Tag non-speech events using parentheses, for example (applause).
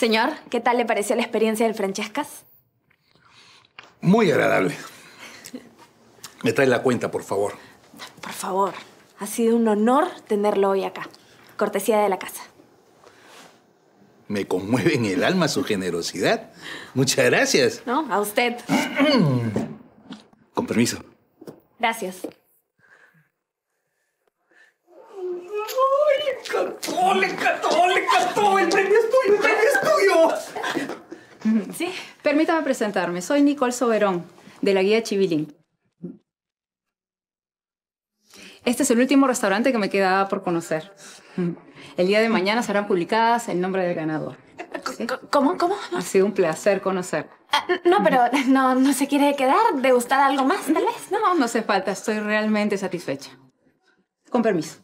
Señor, ¿qué tal le pareció la experiencia del Francescas? Muy agradable. Me trae la cuenta, por favor. Por favor. Ha sido un honor tenerlo hoy acá. Cortesía de la casa. Me conmueve en el alma su generosidad. Muchas gracias. No, a usted. Con permiso. Gracias. el (laughs) Sí. Permítame presentarme. Soy Nicole Soberón, de la guía Chivilín. Este es el último restaurante que me quedaba por conocer. El día de mañana serán publicadas el nombre del ganador. ¿Cómo? ¿Cómo? Ha sido un placer conocer. Ah, no, pero no, no se quiere quedar, degustar algo más, tal vez. No, no hace falta. Estoy realmente satisfecha. Con permiso.